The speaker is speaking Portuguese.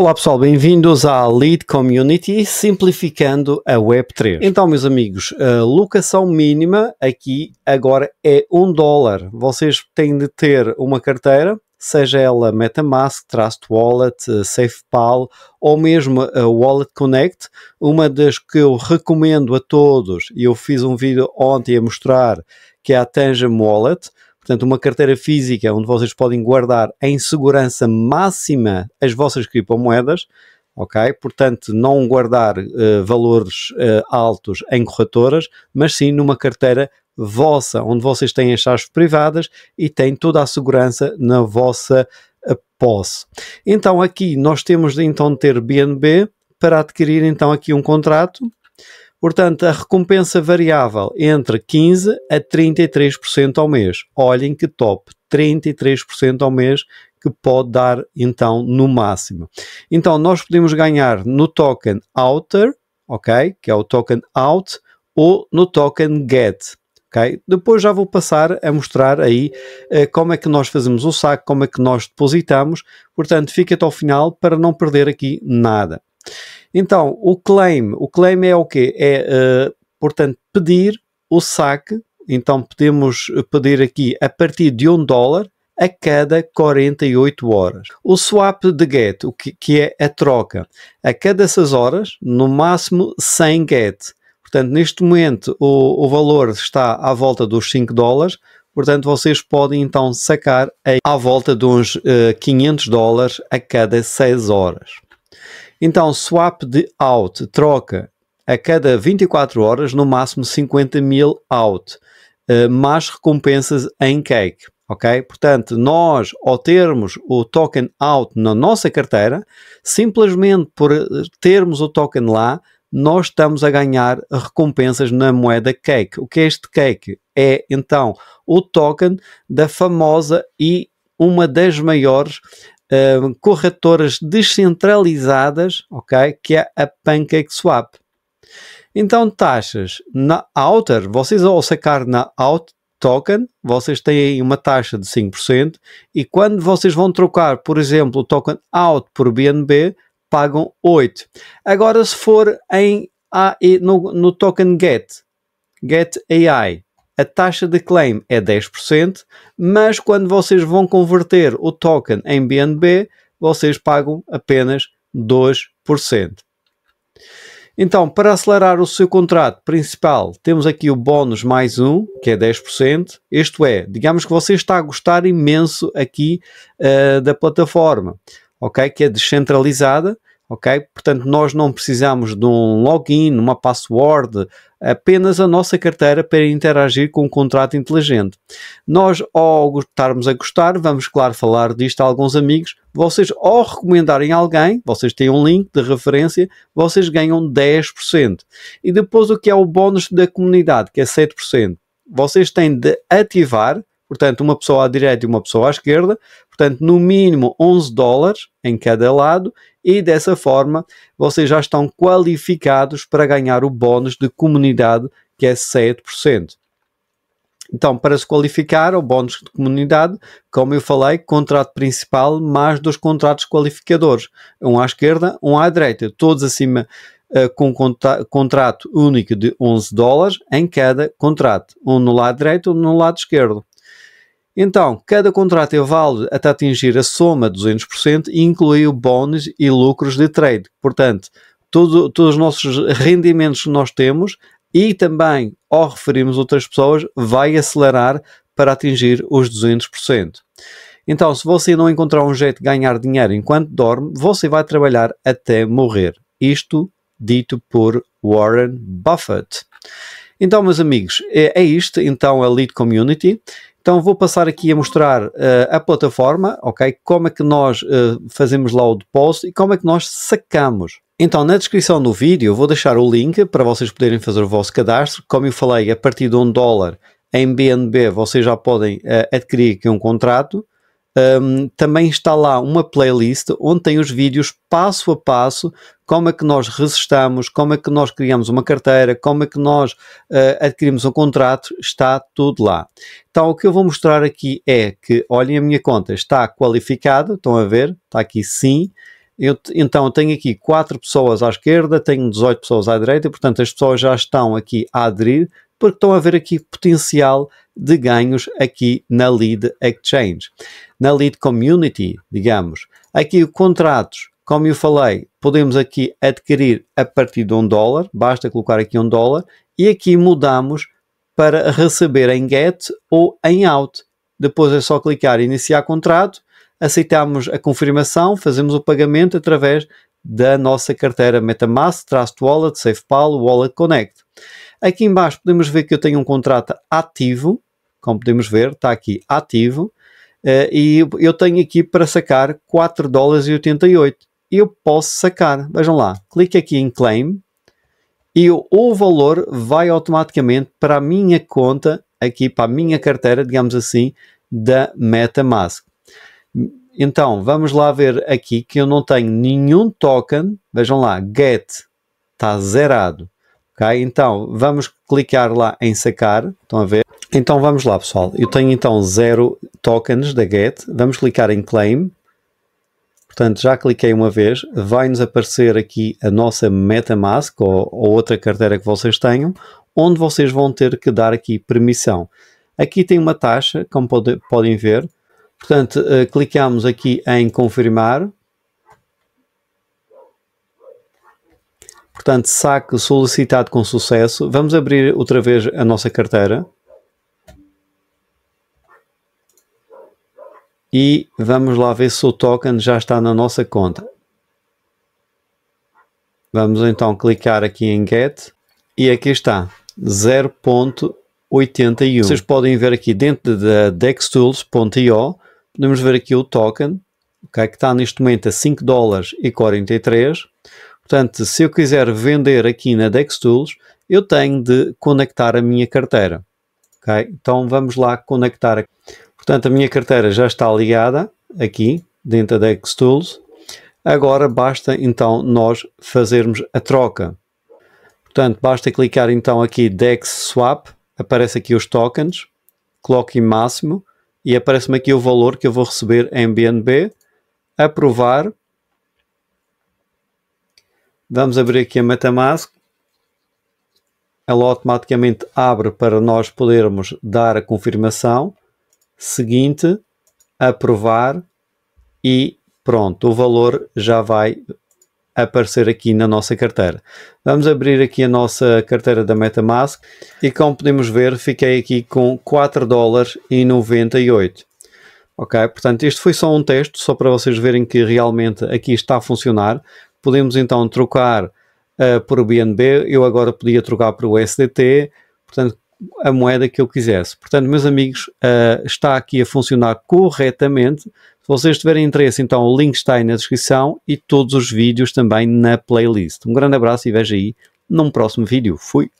Olá pessoal, bem-vindos à Lead Community simplificando a Web3. Então, meus amigos, a locação mínima aqui agora é um dólar. Vocês têm de ter uma carteira, seja ela MetaMask, Trust Wallet, SafePal ou mesmo a Wallet Connect, uma das que eu recomendo a todos. E Eu fiz um vídeo ontem a mostrar que é a Tangem Wallet Portanto, uma carteira física onde vocês podem guardar em segurança máxima as vossas criptomoedas, ok? Portanto, não guardar uh, valores uh, altos em corretoras, mas sim numa carteira vossa, onde vocês têm as chaves privadas e têm toda a segurança na vossa eh, posse. Então aqui nós temos de então ter BNB para adquirir então aqui um contrato Portanto, a recompensa variável entre 15% a 33% ao mês. Olhem que top, 33% ao mês que pode dar então no máximo. Então, nós podemos ganhar no token outer, ok? Que é o token out, ou no token get. Okay? Depois já vou passar a mostrar aí eh, como é que nós fazemos o saco, como é que nós depositamos, portanto fica até ao final para não perder aqui nada. Então, o claim, o claim é o quê? É, uh, portanto, pedir o saque, então podemos pedir aqui a partir de um dólar a cada 48 horas. O swap de get, o que, que é a troca, a cada 6 horas, no máximo 100 get. Portanto, neste momento o, o valor está à volta dos 5 dólares, Portanto, vocês podem então sacar a, à volta de uns uh, eh, 500 dólares a cada 6 horas. Então, swap de out, troca a cada 24 horas, no máximo 50 mil out, uh, mais recompensas em cake. Ok? Portanto, nós, ao termos o token out na nossa carteira, simplesmente por eh, termos o token lá, nós estamos a ganhar recompensas na moeda Cake. O que é este Cake? É então o token da famosa e uma das maiores Ehm, corretoras descentralizadas, ok? Que é a PancakeSwap. Então, taxas na Outer, vocês ao sacar na Out Token, vocês têm aí uma taxa de 5% e quando vocês vão trocar, por exemplo, o token Out por BNB, pagam 8. Agora, se for em no, no token Get, Get AI, a taxa de claim é 10%, mas quando vocês vão converter o token em BNB, vocês pagam apenas 2%. Então, para acelerar o seu contrato principal, temos aqui o bônus mais um, que é 10%. Isto é, digamos que você está a gostar imenso aqui uh, da plataforma, ok? Que é descentralizada ok? Portanto, nós não precisamos de um login, uma password, apenas a nossa carteira para interagir com o um contrato inteligente. Nós, ao estarmos a gostar, vamos, claro, falar disto a alguns amigos, vocês, ao recomendarem alguém, vocês têm um link de referência, vocês ganham 10%. E depois o que é o bónus da comunidade, que é 7%. Vocês têm de ativar portanto, uma pessoa à direita e uma pessoa à esquerda, portanto, no mínimo 11 dólares em cada lado, e dessa forma vocês já estão qualificados para ganhar o bónus de comunidade que é 7%. Então, para se qualificar ao bónus de comunidade, como eu falei, contrato principal mais dois contratos qualificadores, um à esquerda, um à direita, todos acima uh, com contrato único de 11 dólares em cada contrato, um no lado direito, um no lado esquerdo. Então, cada contrato é válido até atingir a soma de 200% e inclui o bónus e lucros de trade. Portanto, todos os nossos rendimentos que nós temos e também ao referirmos outras pessoas, vai acelerar para atingir os 200%. Então, se você não encontrar um jeito de ganhar dinheiro enquanto dorme, você vai trabalhar até morrer. Isto dito por Warren Buffett. Então, meus amigos, é, é isto então a Lead Community. Então vou passar aqui a mostrar uh, a plataforma, ok? Como é que nós uh, fazemos lá o depósito e como é que nós sacamos. Então na descrição do vídeo vou deixar o link para vocês poderem fazer o vosso cadastro. Como eu falei, a partir de um dólar em BNB vocês já podem uh, adquirir aqui um contrato um, também está lá uma playlist onde tem os vídeos passo a passo, como é que nós resistamos, como é que nós criamos uma carteira, como é que nós uh, adquirimos um contrato, está tudo lá. Então o que eu vou mostrar aqui é que, olhem a minha conta, está qualificada, estão a ver, está aqui sim, eu, então, tenho aqui 4 pessoas à esquerda, tenho 18 pessoas à direita, portanto, as pessoas já estão aqui a aderir, porque estão a ver aqui potencial de ganhos aqui na Lead Exchange, na Lead Community, digamos. Aqui contratos, como eu falei, podemos aqui adquirir a partir de um dólar, basta colocar aqui um dólar, e aqui mudamos para receber em get ou em out. Depois é só clicar iniciar contrato, aceitamos a confirmação, fazemos o pagamento através da nossa carteira MetaMask, Trust Wallet, SafePal, Wallet Connect. Aqui embaixo podemos ver que eu tenho um contrato ativo, como podemos ver, está aqui ativo, uh, e eu tenho aqui para sacar 4 dólares e 88. Eu posso sacar, vejam lá, clique aqui em Claim, e o, o valor vai automaticamente para a minha conta, aqui para a minha carteira, digamos assim, da MetaMask. Então, vamos lá ver aqui que eu não tenho nenhum token, vejam lá, get, está zerado. Okay? Então, vamos clicar lá em sacar, estão a ver? Então vamos lá pessoal, eu tenho então zero tokens da GET, vamos clicar em claim, portanto já cliquei uma vez, vai-nos aparecer aqui a nossa Metamask ou, ou outra carteira que vocês tenham, onde vocês vão ter que dar aqui permissão. Aqui tem uma taxa, como pode, podem ver, portanto uh, clicamos aqui em confirmar, Portanto, saque solicitado com sucesso. Vamos abrir outra vez a nossa carteira. E vamos lá ver se o token já está na nossa conta. Vamos então clicar aqui em Get e aqui está 0.81. Vocês podem ver aqui dentro da DexTools.io, podemos ver aqui o token, okay, que está neste momento a 5 dólares e 43 Portanto, se eu quiser vender aqui na DexTools, eu tenho de conectar a minha carteira. Okay? Então vamos lá conectar. Portanto, a minha carteira já está ligada aqui dentro da DexTools. Agora basta então nós fazermos a troca. Portanto, basta clicar então aqui Dex Swap, aparece aqui os tokens, coloque em máximo e aparece-me aqui o valor que eu vou receber em BNB, aprovar Vamos abrir aqui a MetaMask. Ela automaticamente abre para nós podermos dar a confirmação. Seguinte, aprovar e pronto, o valor já vai aparecer aqui na nossa carteira. Vamos abrir aqui a nossa carteira da MetaMask e como podemos ver, fiquei aqui com 4 dólares e 98. Ok, portanto, isto foi só um teste, só para vocês verem que realmente aqui está a funcionar podemos então trocar uh, por BNB, eu agora podia trocar por USDT, portanto, a moeda que eu quisesse. Portanto, meus amigos, uh, está aqui a funcionar corretamente. Se vocês tiverem interesse, então o link está aí na descrição e todos os vídeos também na playlist. Um grande abraço e veja aí num próximo vídeo. Fui!